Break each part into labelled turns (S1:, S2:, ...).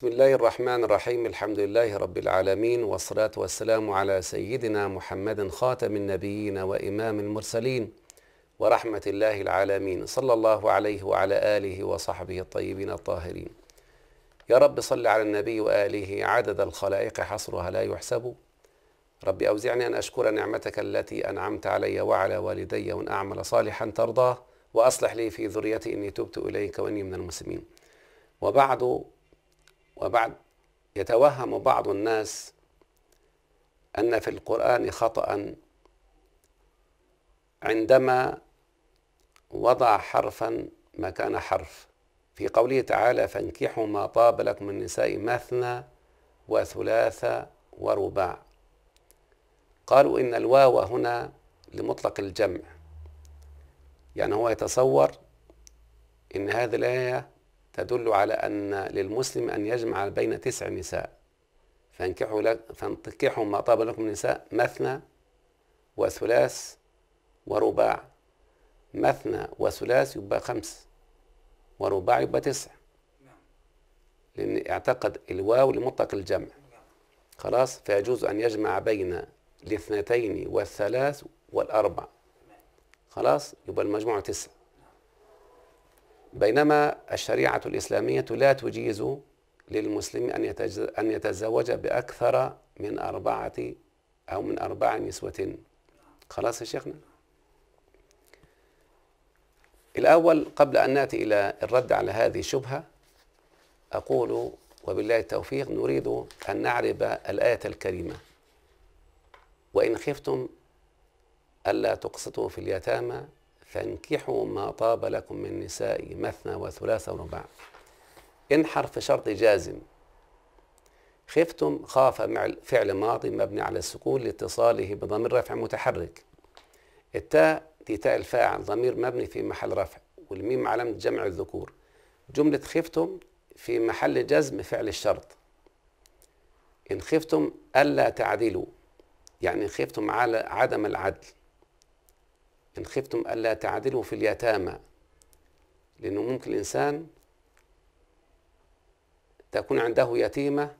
S1: بسم الله الرحمن الرحيم الحمد لله رب العالمين والصلاة والسلام على سيدنا محمد خاتم النبيين وإمام المرسلين ورحمة الله العالمين صلى الله عليه وعلى آله وصحبه الطيبين الطاهرين يا رب صل على النبي وآله عدد الخلائق حصرها لا يحسب رب أوزعني أن أشكر نعمتك التي أنعمت علي وعلى والدي وأن أعمل صالحا ترضاه وأصلح لي في ذريتي إني تبت إليك وإني من المسلمين وبعد وبعد يتوهم بعض الناس أن في القرآن خطأ عندما وضع حرفا مكان حرف في قوله تعالى فانكحوا ما طاب لكم من النساء مثنى وثلاث ورباع قالوا إن الواو هنا لمطلق الجمع يعني هو يتصور إن هذه الآية تدل على أن للمسلم أن يجمع بين تسع نساء فانكحوا لك فانكحوا ما طاب لكم النساء مثنى وثلاث ورباع مثنى وثلاث يبقى خمس ورباع يبقى تسع لأن اعتقد الواو لمطلق الجمع خلاص فيجوز أن يجمع بين الاثنتين والثلاث والأربع خلاص يبقى المجموع تسع بينما الشريعة الإسلامية لا تجيز للمسلم أن أن يتزوج بأكثر من أربعة أو من أربع نسوة خلاص يا شيخنا الأول قبل أن نأتي إلى الرد على هذه الشبهة أقول وبالله التوفيق نريد أن نعرب الآية الكريمة وإن خفتم ألا تقسطوا في اليتامى فانكحوا ما طاب لكم من نساء مثنى وثلاث ورباع إن حرف شرط جازم خفتم خاف مع فعل ماضي مبني على السكون لاتصاله بضمير رفع متحرك التاء دي تاء الفاعل ضمير مبني في محل رفع والميم علامة جمع الذكور جملة خفتم في محل جزم فعل الشرط إن خفتم ألا تعدلوا يعني خفتم على عدم العدل إن خفتم ألا تعدلوا في اليتامى لأنه ممكن الإنسان تكون عنده يتيمة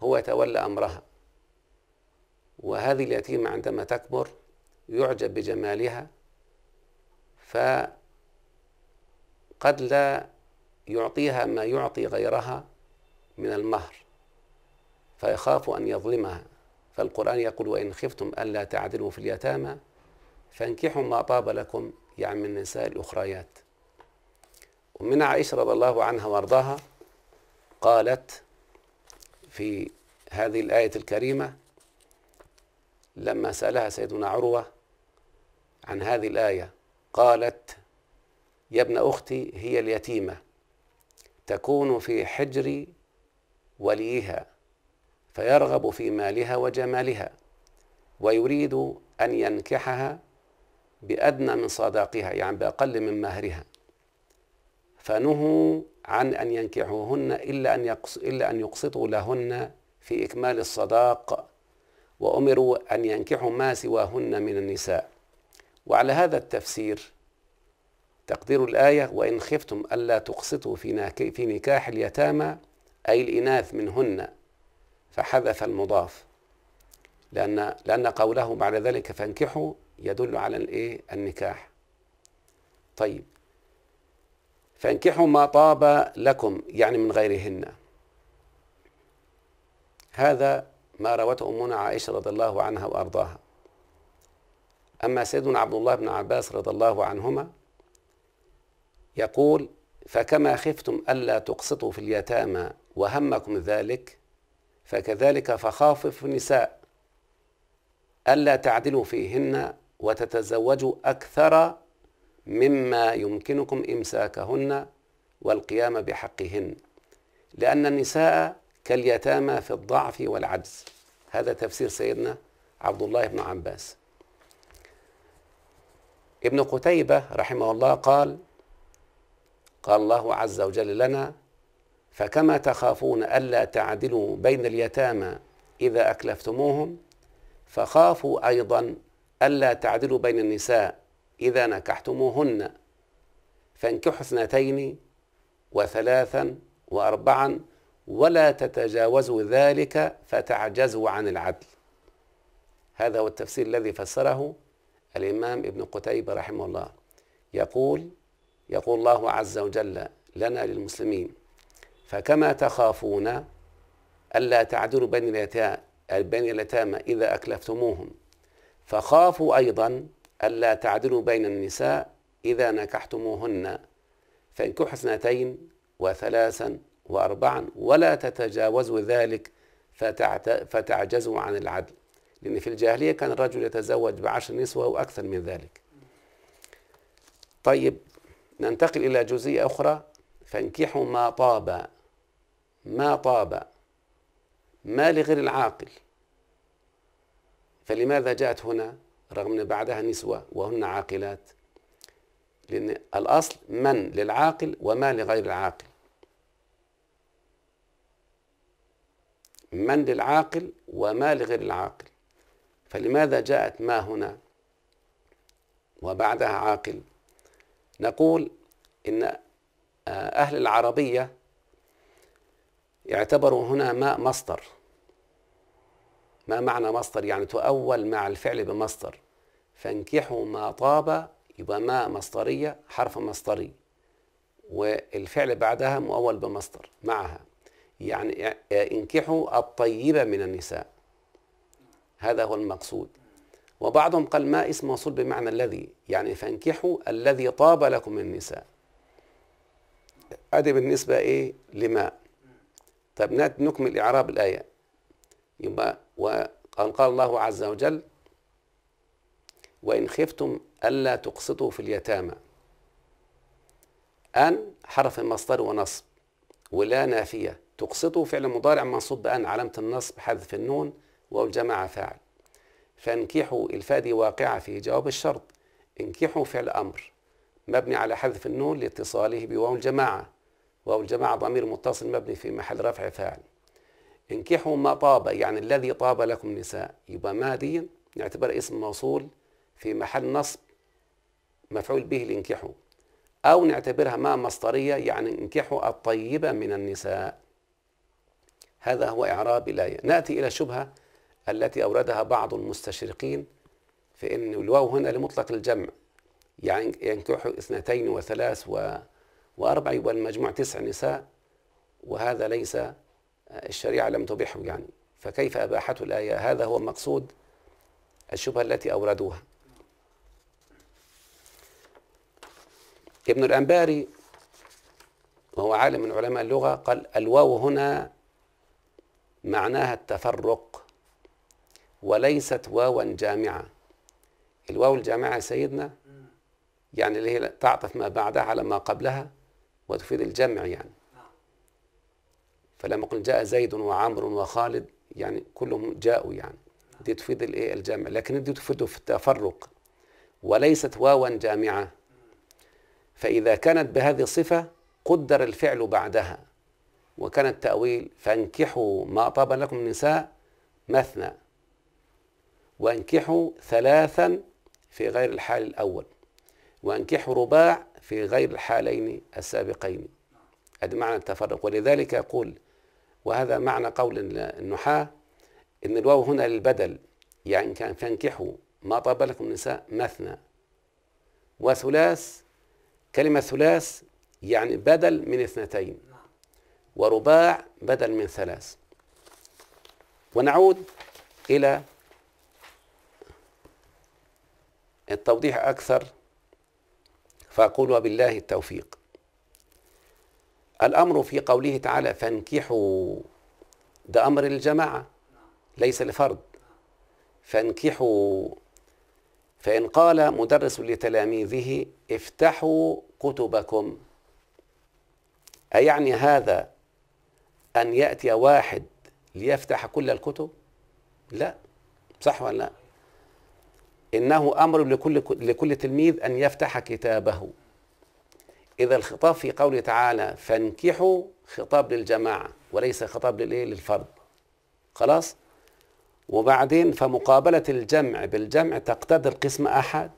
S1: هو يتولى أمرها وهذه اليتيمة عندما تكبر يعجب بجمالها فقد لا يعطيها ما يعطي غيرها من المهر فيخاف أن يظلمها فالقرآن يقول وإن خفتم ألا تعدلوا في اليتامى فانكحوا ما طاب لكم يعني من النساء الأخريات ومن عائشة رضي الله عنها وارضاها قالت في هذه الآية الكريمة لما سألها سيدنا عروة عن هذه الآية قالت يا ابن أختي هي اليتيمة تكون في حجر وليها فيرغب في مالها وجمالها ويريد أن ينكحها بأدنى من صداقها يعني بأقل من مهرها فنهوا عن أن ينكحوهن إلا أن يقص إلا أن يقسطوا لهن في إكمال الصداق وأمروا أن ينكحوا ما سواهن من النساء وعلى هذا التفسير تقدير الآية وإن خفتم ألا تقسطوا في, في نكاح اليتامى أي الإناث منهن فحذف المضاف لأن لأن قوله بعد ذلك فانكحوا يدل على الايه النكاح طيب فانكحوا ما طاب لكم يعني من غيرهن هذا ما روته امنا عائشه رضي الله عنها وارضاها اما سيدنا عبد الله بن عباس رضي الله عنهما يقول فكما خفتم الا تقسطوا في اليتامى وهمكم ذلك فكذلك فخافوا في النساء ألا تعدلوا فيهن وتتزوجوا أكثر مما يمكنكم إمساكهن والقيام بحقهن لأن النساء كاليتامى في الضعف والعجز هذا تفسير سيدنا عبد الله بن عباس ابن قتيبة رحمه الله قال قال الله عز وجل لنا فكما تخافون ألا تعدلوا بين اليتامى إذا أكلفتموهم فخافوا أيضا ألا تعدلوا بين النساء إذا نكحتموهن فانكحوا اثنتين وثلاثا وأربعا ولا تتجاوزوا ذلك فتعجزوا عن العدل هذا هو التفسير الذي فسره الإمام ابن قتيبة رحمه الله يقول يقول الله عز وجل لنا للمسلمين فكما تخافون ألا تعدلوا بين اليتامى إذا أكلفتموهم فخافوا أيضا ألا تعدلوا بين النساء إذا نكحتموهن فانكحوا اثنتين وثلاثا وأربعا ولا تتجاوزوا ذلك فتعت... فتعجزوا عن العدل لأن في الجاهلية كان الرجل يتزوج بعشر نسوة وأكثر من ذلك طيب ننتقل إلى جزئية أخرى فانكحوا ما طاب ما طاب ما لغير العاقل فلماذا جاءت هنا رغم أن بعدها نسوة وهن عاقلات لأن الأصل من للعاقل وما لغير العاقل من للعاقل وما لغير العاقل فلماذا جاءت ما هنا وبعدها عاقل نقول إن آه، أهل العربية اعتبروا هنا ماء مصدر ما معنى مصدر يعني تؤول مع الفعل بمصدر فانكحوا ما طاب يبقى ما مصدرية حرف مصدري والفعل بعدها مؤول بمصدر معها يعني انكحوا الطيبة من النساء هذا هو المقصود وبعضهم قال ما اسم موصول بمعنى الذي يعني فانكحوا الذي طاب لكم من النساء ادي بالنسبة ايه لما طب نكمل اعراب الايه يبقى وقال قال الله عز وجل وإن خفتم ألا تقسطوا في اليتامى أن حرف مصدر ونصب ولا نافية تقسطوا فعل مضارع منصوب بأن علامة النصب حذف النون والجماعة فاعل فانكحوا الفادي واقعة في جواب الشرط انكحوا فعل أمر مبني على حذف النون لاتصاله بواو الجماعة واو الجماعة ضمير متصل مبني في محل رفع فاعل انكحوا ما طاب يعني الذي طاب لكم نساء يبقى ما دي نعتبر اسم موصول في محل نصب مفعول به لانكحوا أو نعتبرها ما مصدرية يعني انكحوا الطيبة من النساء هذا هو إعراب الآية نأتي إلى الشبهة التي أوردها بعض المستشرقين في أن الواو هنا لمطلق الجمع يعني ينكحوا اثنتين وثلاث و... وأربع والمجموع تسع نساء وهذا ليس الشريعة لم تبحه يعني فكيف أباحته الآية هذا هو المقصود الشبهة التي أوردوها ابن الأنباري وهو عالم من علماء اللغة قال الواو هنا معناها التفرق وليست واوا جامعة الواو الجامعة يا سيدنا يعني اللي هي تعطف ما بعدها على ما قبلها وتفيد الجمع يعني فلما قلنا جاء زيد وعمر وخالد يعني كلهم جاءوا يعني دي تفيد الايه الجامع لكن دي تفيد في التفرق وليست واوا جامعه فاذا كانت بهذه الصفه قدر الفعل بعدها وكان التاويل فانكحوا ما طاب لكم النساء مثنى وانكحوا ثلاثا في غير الحال الاول وانكحوا رباع في غير الحالين السابقين هذا معنى التفرق ولذلك يقول وهذا معنى قول النحاة إن الواو هنا للبدل يعني كان فانكحوا ما طاب لكم النساء مثنى وثلاث كلمة ثلاث يعني بدل من اثنتين ورباع بدل من ثلاث ونعود إلى التوضيح أكثر فأقول وبالله التوفيق الأمر في قوله تعالى فانكحوا ده أمر للجماعة ليس لفرد فانكحوا فإن قال مدرس لتلاميذه افتحوا كتبكم أيعني هذا أن يأتي واحد ليفتح كل الكتب لا صح ولا لا إنه أمر لكل, لكل تلميذ أن يفتح كتابه إذا الخطاب في قوله تعالى فانكحوا خطاب للجماعة وليس خطاب للإيه للفرد خلاص وبعدين فمقابلة الجمع بالجمع تقتضي القسم أحد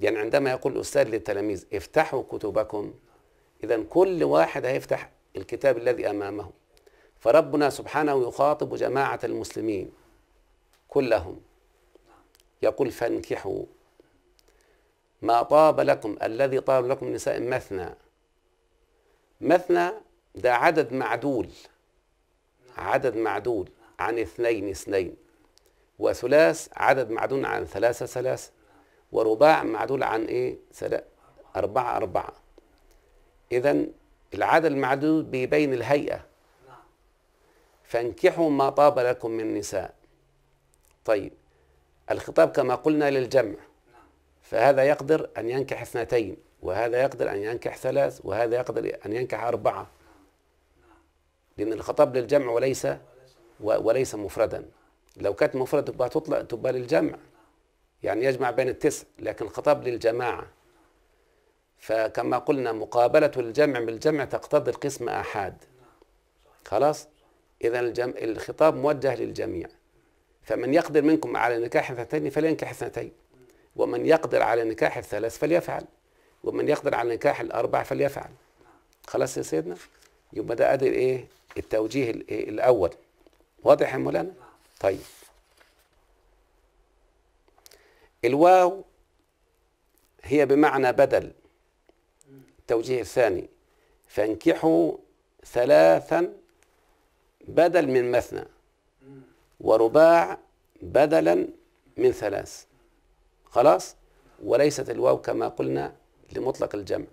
S1: يعني عندما يقول الأستاذ للتلاميذ افتحوا كتبكم إذا كل واحد هيفتح الكتاب الذي أمامه فربنا سبحانه يخاطب جماعة المسلمين كلهم يقول فانكحوا ما طاب لكم الذي طاب لكم النساء مثنى مثنى ده عدد معدول عدد معدول عن اثنين اثنين وثلاث عدد معدول عن ثلاثة ثلاثة ورباع معدول عن ايه أربعة أربعة إذا العدد المعدول بيبين الهيئة فانكحوا ما طاب لكم من نساء طيب الخطاب كما قلنا للجمع فهذا يقدر أن ينكح اثنتين وهذا يقدر أن ينكح ثلاث وهذا يقدر أن ينكح أربعة لأن الخطاب للجمع وليس وليس مفردا لو كانت مفردة تبقى تطلق تبقى للجمع يعني يجمع بين التسع لكن الخطاب للجماعة فكما قلنا مقابلة الجمع بالجمع تقتضي القسم أحاد خلاص إذا الجم... الخطاب موجه للجميع فمن يقدر منكم على نكاح اثنتين فلينكح اثنتين ومن يقدر على نكاح الثلاث فليفعل ومن يقدر على نكاح الأربع فليفعل خلاص يا سيدنا يبقى ده قادر إيه التوجيه إيه؟ الأول واضح يا مولانا طيب الواو هي بمعنى بدل التوجيه الثاني فانكحوا ثلاثا بدل من مثنى ورباع بدلا من ثلاث خلاص وليست الواو كما قلنا لمطلق الجمع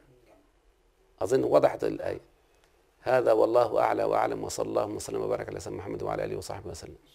S1: أظن وضحت الآية هذا والله أعلى وأعلم وصلى الله وسلم وبارك على سيدنا محمد وعلى آله وصحبه وسلم